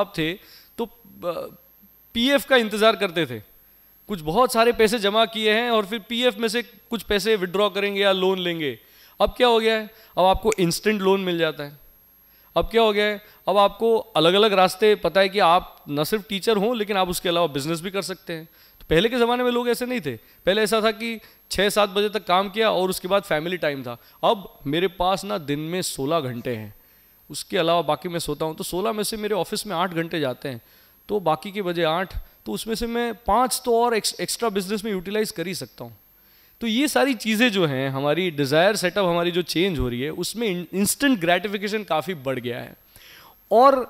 साहब थे तो पीएफ का इंतज़ार करते थे कुछ बहुत सारे पैसे जमा किए हैं और फिर पीएफ में से कुछ पैसे विड्रॉ करेंगे या लोन लेंगे अब क्या हो गया है अब आपको इंस्टेंट लोन मिल जाता है अब क्या हो गया है अब आपको अलग अलग रास्ते पता है कि आप न सिर्फ टीचर हों लेकिन आप उसके अलावा बिजनेस भी कर सकते हैं तो पहले के ज़माने में लोग ऐसे नहीं थे पहले ऐसा था कि छः सात बजे तक काम किया और उसके बाद फैमिली टाइम था अब मेरे पास ना दिन में सोलह घंटे हैं उसके अलावा बाकी मैं सोता हूँ तो सोलह में से मेरे ऑफिस में आठ घंटे जाते हैं तो बाकी के बजे आठ तो उसमें से मैं पाँच तो और एक्स्ट्रा बिजनेस में यूटिलाइज कर ही सकता हूँ तो ये सारी चीज़ें जो हैं हमारी डिज़ायर सेटअप हमारी जो चेंज हो रही है उसमें इंस्टेंट ग्रेटिफिकेशन काफ़ी बढ़ गया है और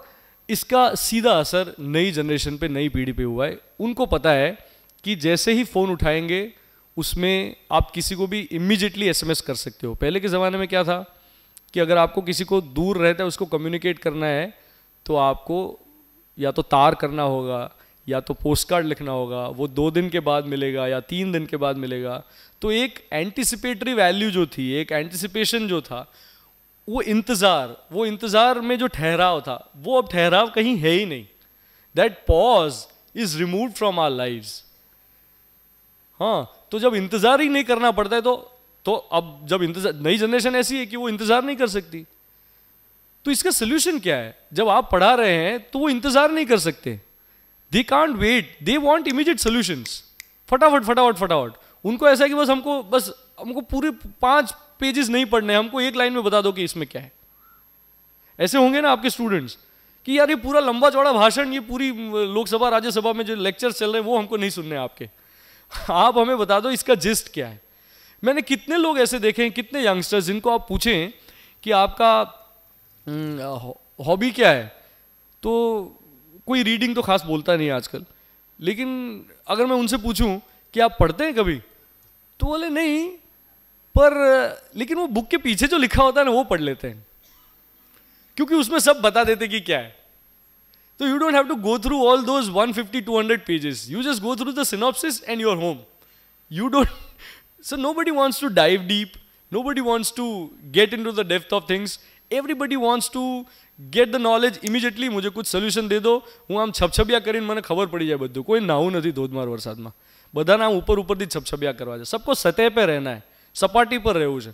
इसका सीधा असर नई जनरेशन पे नई पीढ़ी पे हुआ है उनको पता है कि जैसे ही फ़ोन उठाएंगे उसमें आप किसी को भी इमिजिएटली एसएमएस कर सकते हो पहले के ज़माने में क्या था कि अगर आपको किसी को दूर रहता है उसको कम्युनिकेट करना है तो आपको या तो तार करना होगा या तो पोस्ट कार्ड लिखना होगा वो दो दिन के बाद मिलेगा या तीन दिन के बाद मिलेगा तो एक एंटिसिपेटरी वैल्यू जो थी एक एंटिसिपेशन जो था वो इंतज़ार वो इंतज़ार में जो ठहराव था वो अब ठहराव कहीं है ही नहीं that pause is remove from our lives हाँ तो जब इंतज़ार ही नहीं करना पड़ता है तो तो अब जब इंतजार नई जनरेशन ऐसी है कि वो इंतजार नहीं कर सकती तो इसका सोल्यूशन क्या है जब आप पढ़ा रहे हैं तो वो इंतजार नहीं कर सकते they can't wait they want immediate solution फटाफट फटाफट फटाफट उनको ऐसा है कि बस हमको बस हमको पूरे पांच पेजेस नहीं पढ़ने हमको एक लाइन में बता दो कि इसमें क्या है ऐसे होंगे ना आपके स्टूडेंट्स कि यार ये पूरा लंबा चौड़ा भाषण ये पूरी लोकसभा राज्यसभा में जो लेक्चर चल रहे हैं वो हमको नहीं सुनने आपके आप हमें बता दो इसका जिस्ट क्या है मैंने कितने लोग ऐसे देखे हैं कितने यंगस्टर्स जिनको आप पूछें कि आपका हॉबी हम्म, क्या है तो कोई रीडिंग तो खास बोलता नहीं आजकल लेकिन अगर मैं उनसे पूछूं कि आप पढ़ते हैं कभी तो बोले नहीं पर लेकिन वो बुक के पीछे जो लिखा होता है ना वो पढ़ लेते हैं क्योंकि उसमें सब बता देते कि क्या है तो you don't have to go through all those 150 200 pages you just go through the synopsis and you're home you don't So nobody wants to dive deep. Nobody wants to get into the depth of things. Everybody wants to get the knowledge immediately મુજબ કુછ solution દે દો હું આમ છપછપિયા કરીને મને ખબર પડી જાય બધું કોઈ નાવું નથી ધોધમાર વરસાદમાં બધાને આમ ઉપર ઉપરથી છપછપિયા કરવા છે સબકો સતહ પર રહેના હે સપાટી પર રહેવું છે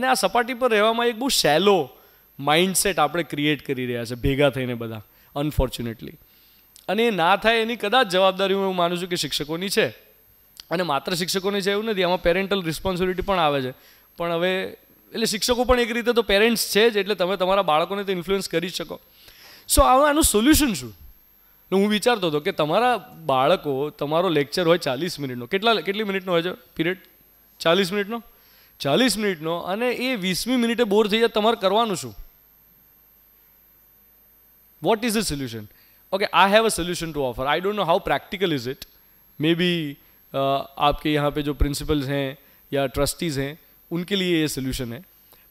અને આ સપાટી પર રહેવામાં એક બહુ સહેલો માઇન્ડસેટ આપણે ક્રિએટ કરી રહ્યા છે ભેગા થઈને બધા અનફોર્ચ્યુનેટલી અને એ ના થાય એની કદાચ જવાબદારી હું માનું છું કે શિક્ષકોની છે અને માત્ર શિક્ષકોની છે એવું નથી આમાં પેરેન્ટલ રિસ્પોન્સિબિલિટી પણ આવે છે પણ હવે એટલે શિક્ષકો પણ એક રીતે તો પેરેન્ટ્સ છે જ એટલે તમે તમારા બાળકોને તો ઇન્ફ્લુઅન્સ કરી શકો સો હવે આનું સોલ્યુશન શું હું વિચારતો હતો કે તમારા બાળકો તમારો લેક્ચર હોય ચાલીસ મિનિટનો કેટલા કેટલી મિનિટનો હોય છે પીરિયડ ચાલીસ મિનિટનો ચાલીસ મિનિટનો અને એ વીસમી મિનિટે બોર થઈ જાય તમારે કરવાનું શું what is the solution okay I have a solution to offer I don't know how practical is it maybe आपके यहाँ पे जो प्रिंसिपल्स हैं या ट्रस्टीज़ हैं उनके लिए ये सोल्यूशन है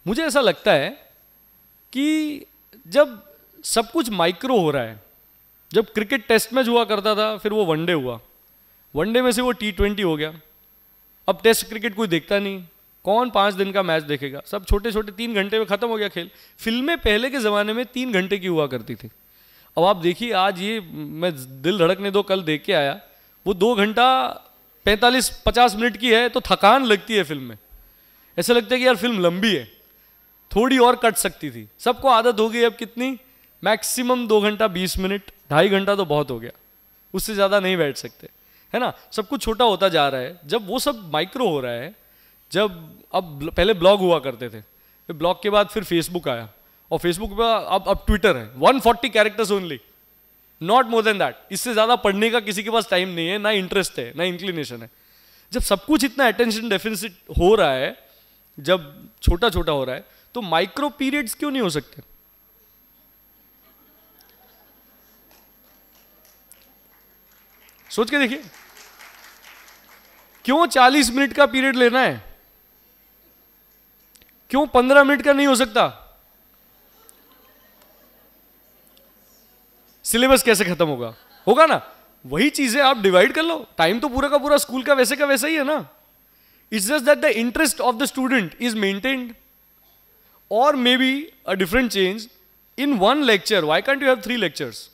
मुझे ऐसा लगता है कि जब सब कुछ माइक्रो हो रहा है जब क्रिकेट टेस्ट मैच हुआ करता था फिर वो वनडे हुआ वनडे में से वो टी ट्वेंटी हो गया अब टेस्ट क्रिकेट कोई देखता नहीं कौन पाँच दिन का मैच देखेगा सब छोटे छोटे तीन घंटे में ख़त्म हो गया खेल फिल्में पहले के ज़माने में तीन घंटे की हुआ करती थी अब आप देखिए आज ये मैं दिल धड़कने दो कल देख के आया वो दो घंटा पैंतालीस पचास मिनट की है तो थकान लगती है फिल्म में ऐसे लगता है कि यार फिल्म लंबी है थोड़ी और कट सकती थी सबको आदत हो गई अब कितनी मैक्सिमम दो घंटा बीस मिनट ढाई घंटा तो बहुत हो गया उससे ज़्यादा नहीं बैठ सकते है ना सब कुछ छोटा होता जा रहा है जब वो सब माइक्रो हो रहा है जब अब पहले ब्लॉग हुआ करते थे फिर ब्लॉग के बाद फिर फेसबुक आया और फेसबुक पर अब अब ट्विटर है 140 characters only not more than that इससे ज़्यादा पढ़ने का किसी के पास टाइम नहीं है ना इंटरेस्ट है ना इंक्लिनेशन है जब सब कुछ इतना अटेंशन डेफिसिट हो रहा है जब छोटा छोटा हो रहा है तो माइक्रो पीरियड्स क्यों नहीं हो सकते सोच के देखिए क्यों 40 मिनट का पीरियड लेना है क्यों 15 मिनट का नहीं हो सकता सिलेबस कैसे खत्म होगा होगा ना वही चीजें आप डिवाइड कर लो टाइम तो पूरा का पूरा स्कूल का वैसे का वैसा ही है ना it's just that the interest of the student is maintained और maybe a different change in one lecture why can't you have three lectures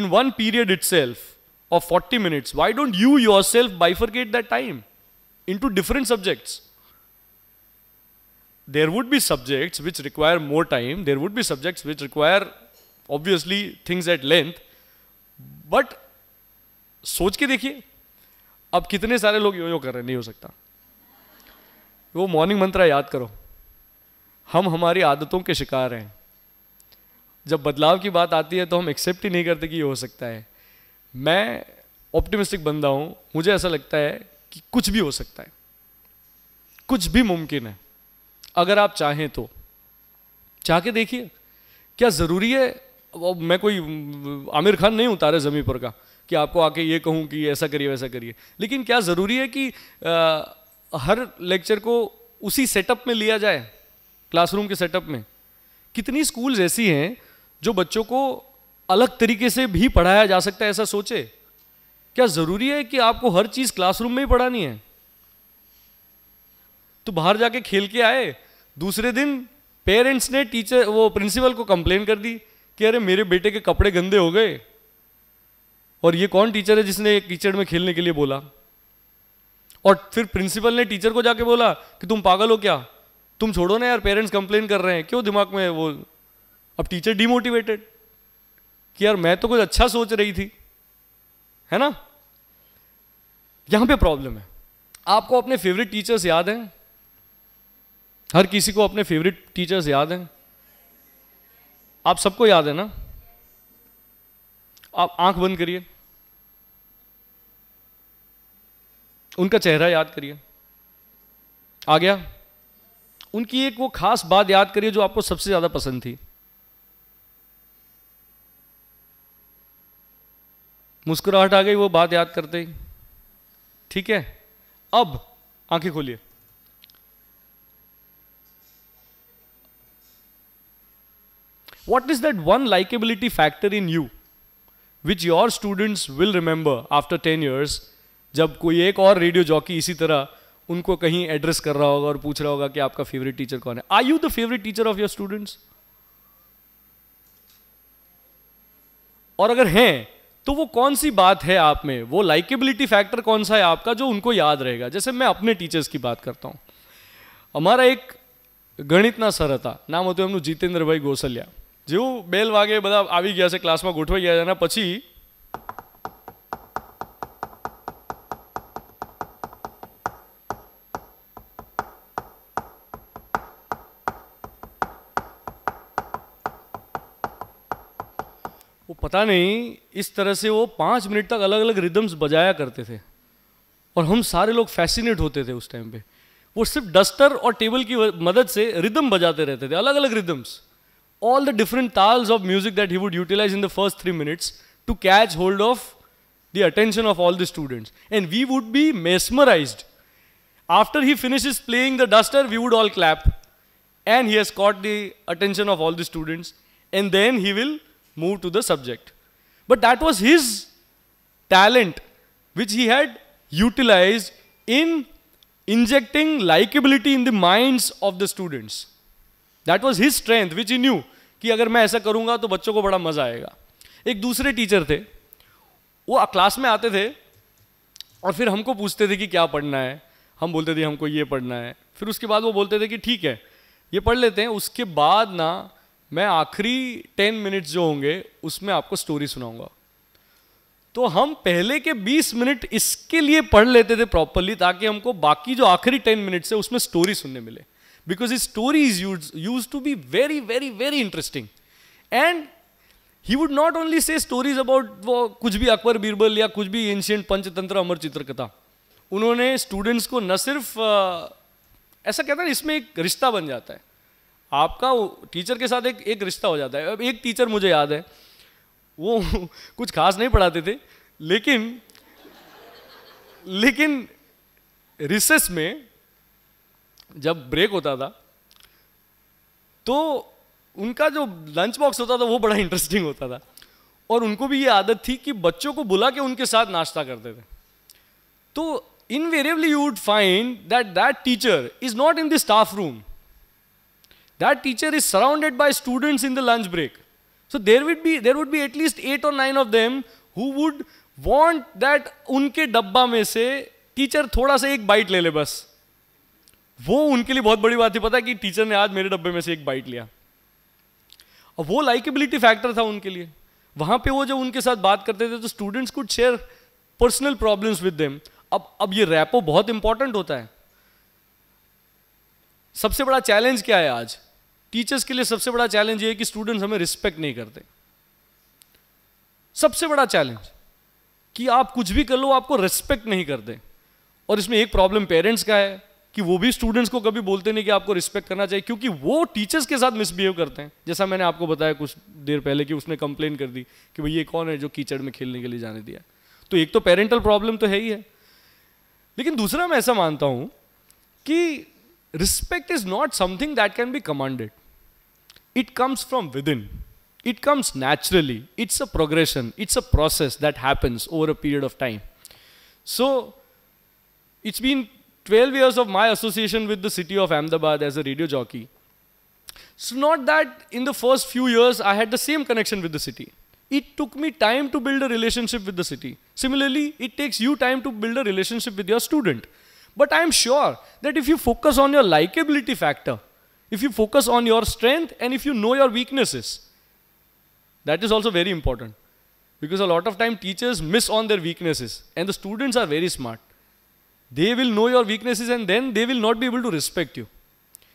in one period itself of forty minutes why don't you yourself by bifurcate that time in two different subjects there would be subjects which require more time there would be subjects which require obviously things at length but सोच के देखिए अब कितने सारे लोग यो यो कर रहे नहीं हो सकता वो मॉर्निंग मंत्रा याद करो हम हमारी आदतों के शिकार हैं जब बदलाव की बात आती है तो हम एक्सेप्ट ही नहीं करते कि ये हो सकता है मैं ऑप्टिमिस्टिक बंदा हूं मुझे ऐसा लगता है कि कुछ भी हो सकता है कुछ भी मुमकिन है अगर आप चाहें तो चाह के देखिए क्या ज़रूरी है अब मैं कोई आमिर खान नहीं उतारे जमीन पर का कि आपको आके ये कहूँ कि ऐसा करिए वैसा करिए लेकिन क्या ज़रूरी है कि आ, हर लेक्चर को उसी सेटअप में लिया जाए क्लासरूम के सेटअप में कितनी स्कूल्स ऐसी हैं जो बच्चों को अलग तरीके से भी पढ़ाया जा सकता है ऐसा सोचे क्या ज़रूरी है कि आपको हर चीज़ क्लासरूम में ही पढ़ानी है तो बाहर जाके खेल के आए दूसरे दिन पेरेंट्स ने टीचर वो प्रिंसिपल को कंप्लेन कर दी कि अरे मेरे बेटे के कपड़े गंदे हो गए और ये कौन टीचर है जिसने एक कीचड़ में खेलने के लिए बोला और फिर प्रिंसिपल ने टीचर को जाके बोला कि तुम पागल हो क्या तुम छोड़ो ना यार पेरेंट्स कंप्लेन कर रहे हैं क्यों दिमाग में वो अब टीचर डिमोटिवेटेड कि यार मैं तो कुछ अच्छा सोच रही थी है ना यहां पे प्रॉब्लम है आपको अपने फेवरेट टीचर्स याद हैं हर किसी को अपने फेवरेट टीचर्स याद हैं आप सबको याद है ना आप आंख बंद करिए उनका चेहरा याद करिए आ गया उनकी एक वो खास बात याद करिए जो आपको सबसे ज्यादा पसंद थी मुस्कुराहट आ गई वो बात याद करते ही ठीक है अब आंखें खोलिए what is that one likability factor in you which your students will remember after 10 years जब कोई एक और रेडियो जॉकी इसी तरह उनको कहीं एड्रेस कर रहा होगा और पूछ रहा होगा कि आपका फेवरेट टीचर कौन है are you the favourite teacher of your students और अगर हैं तो वो कौन सी बात है आप में वो लाइकेबिलिटी फैक्टर कौन सा है आपका जो उनको याद रहेगा जैसे मैं अपने टीचर्स की बात करता हूँ हमारा एक ना सर था नाम होते हमनु जितेंद्र भाई गोसलिया જેવું બેલ વાગે બધા આવી ગયા છે ક્લાસમાં ગોઠવાઈ ગયા છે એના પછી पता नहीं इस तरह से वो पाँच मिनट तक अलग अलग रिदम्स बजाया करते थे और हम सारे लोग फैसिनेट होते थे उस टाइम पे वो सिर्फ डस्टर और टेबल की मदद से रिदम बजाते रहते थे अलग अलग rhythms all the different tals of music that he would utilize in the first three minutes to catch hold of the attention of all the students. And we would be mesmerized. After he finishes playing the duster, we would all clap. And he has caught the attention of all the students. And then he will move to the subject. But that was his talent, which he had utilized in injecting likability in the minds of the students. That was his strength, which he knew. कि अगर मैं ऐसा करूंगा तो बच्चों को बड़ा मज़ा आएगा एक दूसरे टीचर थे वो क्लास में आते थे और फिर हमको पूछते थे कि क्या पढ़ना है हम बोलते थे हमको ये पढ़ना है फिर उसके बाद वो बोलते थे कि ठीक है ये पढ़ लेते हैं उसके बाद ना मैं आखिरी टेन मिनट्स जो होंगे उसमें आपको स्टोरी सुनाऊंगा तो हम पहले के 20 मिनट इसके लिए पढ़ लेते थे प्रॉपरली ताकि हमको बाकी जो आखिरी 10 मिनट्स है उसमें स्टोरी सुनने मिले because his stories used, used to be very, very, very interesting. And he would not only say stories about वो कुछ भी अकबर बीरबल या कुछ भी ancient Panchatantra Amar Chitrakatha Unhone students ko na sirf, uh, aisa kehta hai, isme ek rishta ban jata hai. आपका teacher के साथ एक एक रिश्ता हो जाता है अब एक टीचर मुझे याद है वो कुछ खास नहीं पढ़ाते थे लेकिन लेकिन रिसेस में जब ब्रेक होता था तो उनका जो लंच बॉक्स होता था वो बड़ा इंटरेस्टिंग होता था और उनको भी ये आदत थी कि बच्चों को बुला के उनके साथ नाश्ता करते थे तो invariably you would find that that teacher is not in the staff room that teacher is surrounded by students in the lunch break so there would be there would be at least eight और nine of them who would want that उनके डब्बा में से teacher थोड़ा सा एक bite ले ले बस वो उनके लिए बहुत बड़ी बात थी पता है कि टीचर ने आज मेरे डब्बे में से एक बाइट लिया और वो लाइकेबिलिटी फैक्टर था उनके लिए वहां पे वो जब उनके साथ बात करते थे तो students could share personal problems with them अब अब ये रैपो बहुत इंपॉर्टेंट होता है सबसे बड़ा चैलेंज क्या है आज टीचर्स के लिए सबसे बड़ा चैलेंज ये है कि स्टूडेंट्स हमें रिस्पेक्ट नहीं करते सबसे बड़ा चैलेंज कि आप कुछ भी कर लो आपको रिस्पेक्ट नहीं करते और इसमें एक प्रॉब्लम पेरेंट्स का है कि वो भी स्टूडेंट्स को कभी बोलते नहीं कि आपको रिस्पेक्ट करना चाहिए क्योंकि वो टीचर्स के साथ मिसबिहेव करते हैं जैसा मैंने आपको बताया कुछ देर पहले कि उसने कंप्लेन कर दी कि भाई ये कौन है जो कीचड़ में खेलने के लिए जाने दिया तो एक तो पेरेंटल प्रॉब्लम तो है ही है लेकिन दूसरा मैं ऐसा मानता हूं कि respect is not something that can be commanded it comes from within it comes naturally it's a progression it's a process that happens over a period of time so it's been 12 years of my association with the city of Ahmedabad as a radio jockey, it's not that in the first few years I had the same connection with the city. It took me time to build a relationship with the city. Similarly, it takes you time to build a relationship with your student. But I'm sure that if you focus on your likability factor, if you focus on your strength and if you know your weaknesses, that is also very important. Because a lot of time teachers miss on their weaknesses and the students are very smart. They will know your weaknesses and then they will not be able to respect you.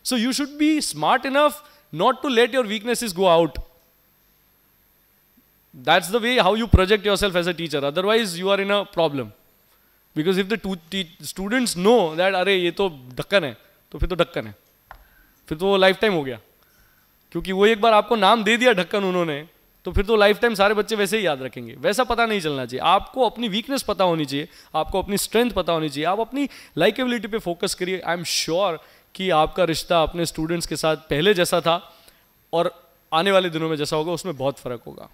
So you should be smart enough not to let your weaknesses go out. That's the way how you project yourself as a teacher. Otherwise, you are in a problem. Because if the students students know that are ye to dhakkan hai to तो to dhakkan hai तो to wo lifetime ho gaya क्योंकि वो एक बार आपको नाम दे दिया ढक्कन उन्होंने तो फिर तो लाइफ टाइम सारे बच्चे वैसे ही याद रखेंगे वैसा पता नहीं चलना चाहिए आपको अपनी वीकनेस पता होनी चाहिए आपको अपनी स्ट्रेंथ पता होनी चाहिए आप अपनी लाइकेबिलिटी पे फोकस करिए आई एम श्योर कि आपका रिश्ता अपने स्टूडेंट्स के साथ पहले जैसा था और आने वाले दिनों में जैसा होगा उसमें बहुत फ़र्क होगा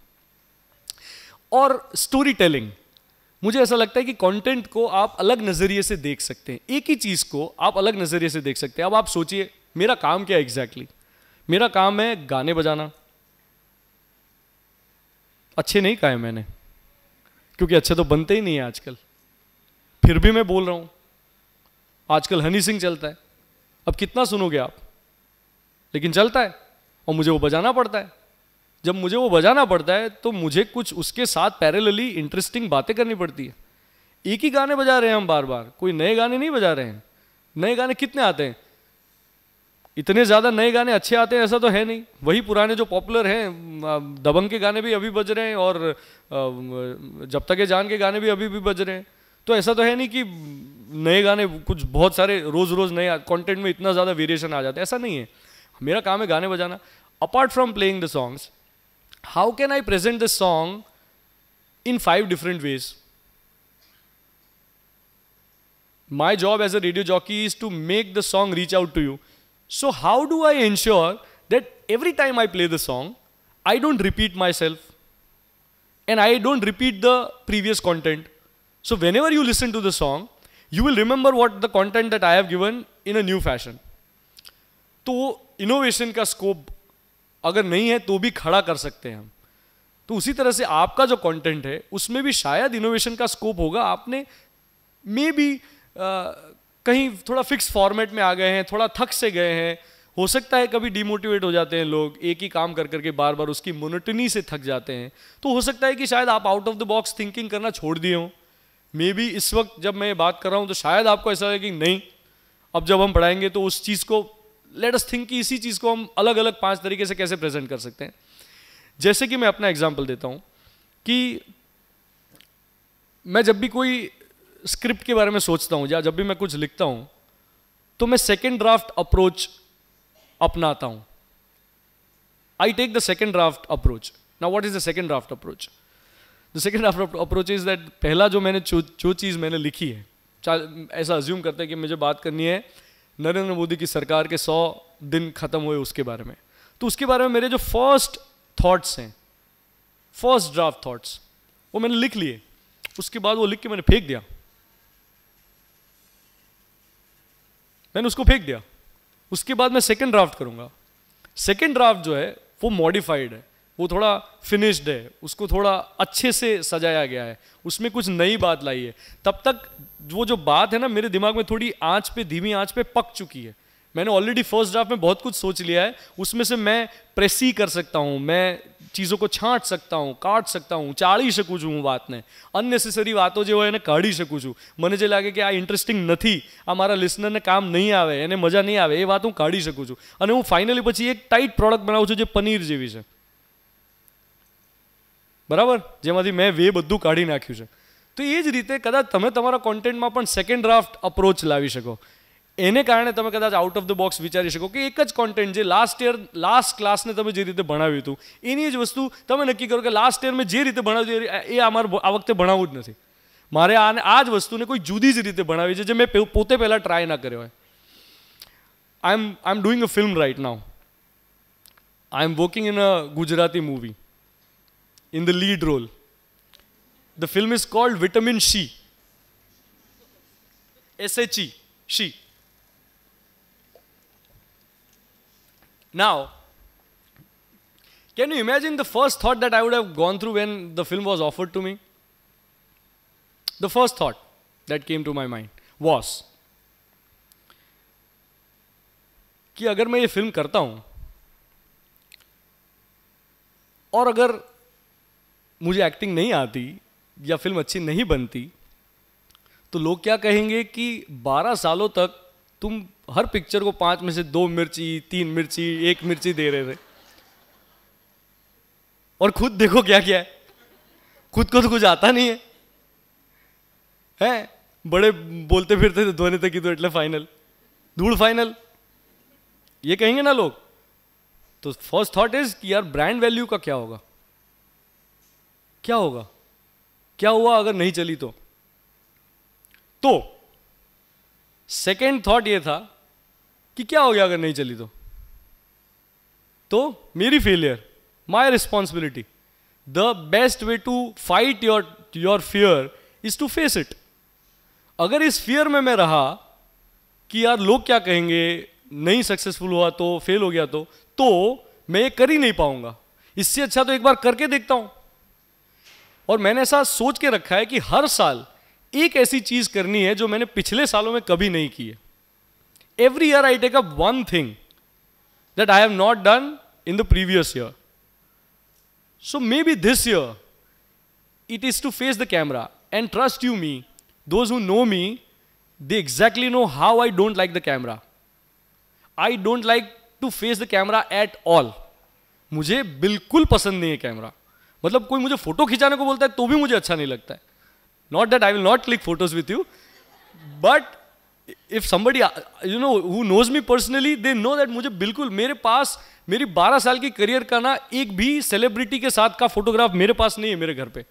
और स्टोरी टेलिंग मुझे ऐसा लगता है कि कंटेंट को आप अलग नज़रिए से देख सकते हैं एक ही चीज़ को आप अलग नज़रिए से देख सकते हैं अब आप सोचिए मेरा काम क्या एग्जैक्टली exactly? मेरा काम है गाने बजाना अच्छे नहीं कहा मैंने क्योंकि अच्छे तो बनते ही नहीं है आजकल फिर भी मैं बोल रहा हूँ आजकल हनी सिंह चलता है अब कितना सुनोगे आप लेकिन चलता है और मुझे वो बजाना पड़ता है जब मुझे वो बजाना पड़ता है तो मुझे कुछ उसके साथ पैरेलली इंटरेस्टिंग बातें करनी पड़ती है एक ही गाने बजा रहे हैं हम बार बार कोई नए गाने नहीं बजा रहे हैं नए गाने कितने आते हैं इतने ज़्यादा नए गाने अच्छे आते हैं ऐसा तो है नहीं वही पुराने जो पॉपुलर हैं दबंग के गाने भी अभी बज रहे हैं और जब तक ये जान के गाने भी अभी भी बज रहे हैं तो ऐसा तो है नहीं कि नए गाने कुछ बहुत सारे रोज़ रोज़ नए कंटेंट में इतना ज़्यादा वेरिएशन आ जाता है ऐसा नहीं है मेरा काम है गाने बजाना apart from playing the songs how can I present the song in five different ways my job as a radio jockey is to make the song reach out to you So how do I ensure that every time I play the song, I don't repeat myself and I don't repeat the previous content. So whenever you listen to the song, you will remember what the content that I have given in a new fashion. तो innovation का scope अगर नहीं है तो भी खड़ा कर सकते हैं हम तो उसी तरह से आपका जो कंटेंट है उसमें भी शायद इनोवेशन का स्कोप होगा आपने मे बी कहीं थोड़ा फिक्स फॉर्मेट में आ गए हैं थोड़ा थक से गए हैं हो सकता है कभी डिमोटिवेट हो जाते हैं लोग एक ही काम कर करके बार बार उसकी मोनोटनी से थक जाते हैं तो हो सकता है कि शायद आप out of the box thinking करना छोड़ दिए हों मे बी इस वक्त जब मैं बात कर रहा हूँ तो शायद आपको ऐसा है कि नहीं अब जब हम पढ़ाएंगे तो उस चीज़ को लेट अस थिंक कि इसी चीज़ को हम अलग अलग पांच तरीके से कैसे प्रेजेंट कर सकते हैं जैसे कि मैं अपना एग्जाम्पल देता हूँ कि मैं जब भी कोई स्क्रिप्ट के बारे में सोचता हूँ या जब भी मैं कुछ लिखता हूँ तो मैं सेकेंड ड्राफ्ट अप्रोच अपनाता हूँ I take the second draft approach ना what is the second draft approach the second draft approach is that पहला जो मैंने जो चीज़ मैंने लिखी है ऐसा अज्यूम करते हैं कि मुझे बात करनी है नरेंद्र मोदी की सरकार के सौ दिन खत्म हुए उसके बारे में तो उसके बारे में मेरे जो फर्स्ट थाट्स हैं फर्स्ट ड्राफ्ट थाट्स वो मैंने लिख लिए उसके बाद वो लिख के मैंने फेंक दिया मैंने उसको फेंक दिया उसके बाद मैं सेकेंड ड्राफ्ट करूंगा सेकेंड ड्राफ्ट जो है वो मॉडिफाइड है वो थोड़ा फिनिश्ड है उसको थोड़ा अच्छे से सजाया गया है उसमें कुछ नई बात लाई है तब तक वो जो बात है ना मेरे दिमाग में थोड़ी आँच पे धीमी आँच पे पक चुकी है मैंने ऑलरेडी फर्स्ट ड्राफ्ट में बहुत कुछ सोच लिया है उसमें से मैं प्रेस ही कर सकता हूँ मैं ચીજો કો છાંટ શકતા હું કાઢ શકતા હું ચાળી શકું છું હું વાતને અનનેસેસરી વાતો જે હોય એને કાઢી શકું છું મને જે લાગે કે આ ઇન્ટરેસ્ટિંગ નથી આ મારા લિસનરને કામ નહીં આવે એને મજા નહીં આવે એ વાત હું કાઢી શકું છું અને હું ફાઇનલી પછી એક ટાઈટ પ્રોડક્ટ બનાવું છું જે પનીર જેવી છે બરાબર જેમાંથી મેં વે બધું કાઢી નાખ્યું છે તો એ જ રીતે કદાચ તમે તમારા કોન્ટેન્ટમાં પણ સેકન્ડ ડ્રાફ્ટ અપ્રોચ લાવી શકો એને કારણે તમે કદાચ આઉટ ઓફ ધ બોક્સ વિચારી શકો કે એક જ કોન્ટેન્ટ જે લાસ્ટ યર લાસ્ટ ક્લાસને તમે જે રીતે ભણાવ્યું હતું એની જ વસ્તુ તમે નક્કી કરો કે લાસ્ટ યર મેં જે રીતે ભણાવ્યું એ અમારે આ વખતે ભણાવવું જ નથી મારે આને આ જ વસ્તુને કોઈ જુદી જ રીતે ભણાવી છે જે મેં પોતે પહેલાં ટ્રાય ના કર્યો હોય I am I am doing a film right now I am working in a Gujarati movie in the lead role the film is called Vitamin She she S H E she Now, can you imagine the first thought that I would have gone through when the film was offered to me? The first thought that came to my mind was कि अगर मैं ये film करता हूँ और अगर मुझे acting नहीं आती या फिल्म अच्छी नहीं बनती तो लोग क्या कहेंगे कि 12 सालों तक तुम हर पिक्चर को पांच में से दो मिर्ची तीन मिर्ची एक मिर्ची दे रहे थे और खुद देखो क्या क्या है खुद को तो कुछ आता नहीं है हैं बड़े बोलते फिरते थे धोने तक तो एटले फाइनल धूल फाइनल ये कहेंगे ना लोग तो फर्स्ट थॉट इज कि यार ब्रांड वैल्यू का क्या होगा क्या होगा क्या हुआ अगर नहीं चली तो तो सेकेंड थॉट ये था कि क्या हो गया अगर नहीं चली तो तो मेरी failure my responsibility the best way to fight your your fear is to face it अगर इस फियर में मैं रहा कि यार लोग क्या कहेंगे नहीं सक्सेसफुल हुआ तो फेल हो गया तो तो मैं ये कर ही नहीं पाऊंगा इससे अच्छा तो एक बार करके देखता हूं और मैंने ऐसा सोच के रखा है कि हर साल एक ऐसी चीज करनी है जो मैंने पिछले सालों में कभी नहीं की है Every year I take up one thing that I have not done in the previous year. So maybe this year it is to face the camera. And trust you me, those who know me, they exactly know how I don't like the camera. I don't like to face the camera at all. मुझे बिल्कुल पसंद नहीं है camera मतलब कोई मुझे photo खिंचाने को बोलता है तो भी मुझे अच्छा नहीं लगता है not that I will not click photos with you but if somebody you know who knows me personally they know that मुझे बिल्कुल मेरे पास मेरी 12 साल की करियर का ना एक भी सेलिब्रिटी के साथ का फोटोग्राफ मेरे पास नहीं है मेरे घर पे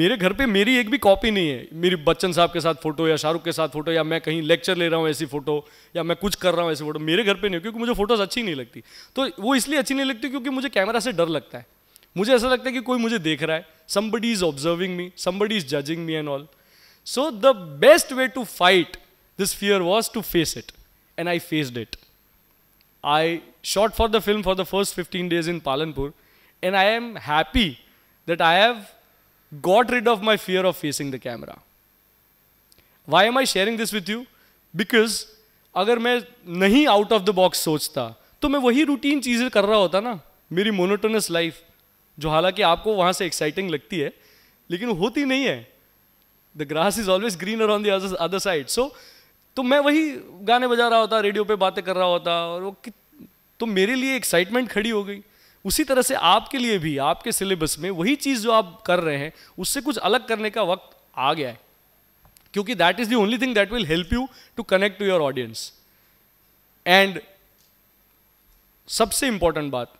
मेरे घर पे मेरी एक भी कॉपी नहीं है मेरी बच्चन साहब के साथ फोटो या शाहरुख के साथ फोटो या मैं कहीं लेक्चर ले रहा हूँ ऐसी फोटो या मैं कुछ कर रहा हूँ ऐसी फोटो मेरे घर पे नहीं क्योंकि मुझे फोटोज अच्छी नहीं लगती तो वो इसलिए अच्छी नहीं लगती क्योंकि मुझे कैमरा से डर लगता है मुझे ऐसा लगता है कि कोई मुझे देख रहा है somebody is observing me somebody is judging me and all So the best way to fight this fear was to face it. And I faced it. I shot for the film for the first 15 days in Palanpur. And I am happy that I have got rid of my fear of facing the camera. Why am I sharing this with you? Because अगर मैं नहीं out of the box सोचता तो मैं वही routine चीज़ें कर रहा होता ना मेरी मोनोटोनस लाइफ जो हालांकि आपको वहाँ से एक्साइटिंग लगती है लेकिन होती नहीं है the grass is always greener on the other side so तो मैं वही गाने बजा रहा होता रेडियो पे बातें कर रहा होता और वो तो मेरे लिए एक्साइटमेंट खड़ी हो गई उसी तरह से आपके लिए भी आपके सिलेबस में वही चीज़ जो आप कर रहे हैं उससे कुछ अलग करने का वक्त आ गया है क्योंकि that is the only thing that will help you to connect to your audience and सबसे इंपॉर्टेंट बात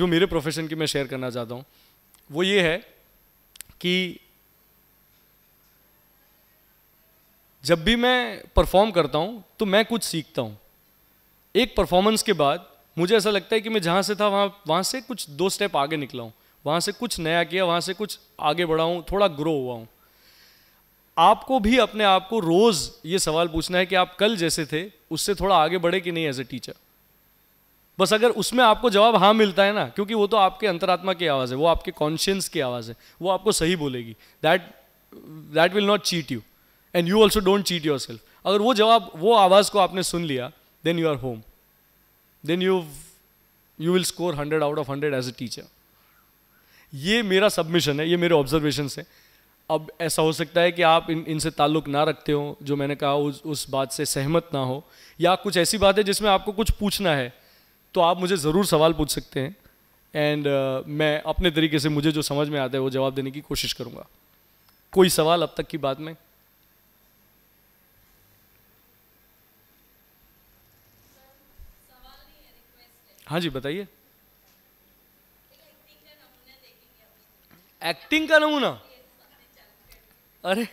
जो मेरे प्रोफेशन की मैं शेयर करना चाहता हूँ वो ये है कि जब भी मैं परफॉर्म करता हूँ तो मैं कुछ सीखता हूँ एक परफॉर्मेंस के बाद मुझे ऐसा लगता है कि मैं जहाँ से था वहाँ वहाँ से कुछ दो स्टेप आगे निकला हूँ वहाँ से कुछ नया किया वहाँ से कुछ आगे बढ़ा हूँ थोड़ा ग्रो हुआ हूँ आपको भी अपने आप को रोज़ ये सवाल पूछना है कि आप कल जैसे थे उससे थोड़ा आगे बढ़े कि नहीं एज ए टीचर बस अगर उसमें आपको जवाब हाँ मिलता है ना क्योंकि वो तो आपके अंतरात्मा की आवाज़ है वो आपके कॉन्शियंस की आवाज़ है वो आपको सही बोलेगी that that will not cheat you and you also don't cheat yourself अगर वो जवाब वो आवाज़ को आपने सुन लिया then you are home then you you will score hundred out of hundred as a teacher ये मेरा सबमिशन है ये मेरे ऑब्जर्वेशन है अब ऐसा हो सकता है कि आप इन इनसे ताल्लुक़ ना रखते हो जो मैंने कहा उस उस बात से सहमत ना हो या कुछ ऐसी बात है जिसमें आपको कुछ पूछना है तो आप मुझे ज़रूर सवाल पूछ सकते हैं एंड uh, मैं अपने तरीके से मुझे जो समझ में आता है वो जवाब देने की कोशिश करूँगा कोई सवाल अब तक की बात में हाँ जी बताइए एक्टिंग का नमूना अरे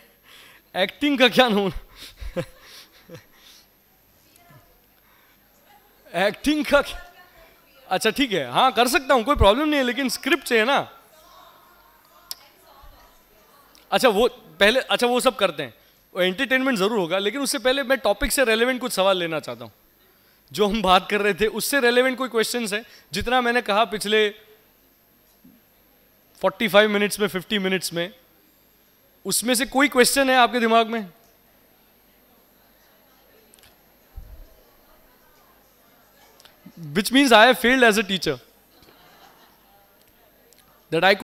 एक्टिंग का क्या नमूना एक्टिंग का अच्छा ठीक है हाँ कर सकता हूँ कोई प्रॉब्लम नहीं है लेकिन स्क्रिप्ट से है ना अच्छा वो पहले अच्छा वो सब करते हैं एंटरटेनमेंट ज़रूर होगा लेकिन उससे पहले मैं टॉपिक से रेलेवेंट कुछ सवाल लेना चाहता हूँ जो हम बात कर रहे थे उससे रेलेवेंट कोई क्वेश्चन है जितना मैंने कहा पिछले 45 मिनट्स में 50 मिनट्स में उसमें से कोई क्वेश्चन है आपके दिमाग में which means I have as as teacher teacher. I I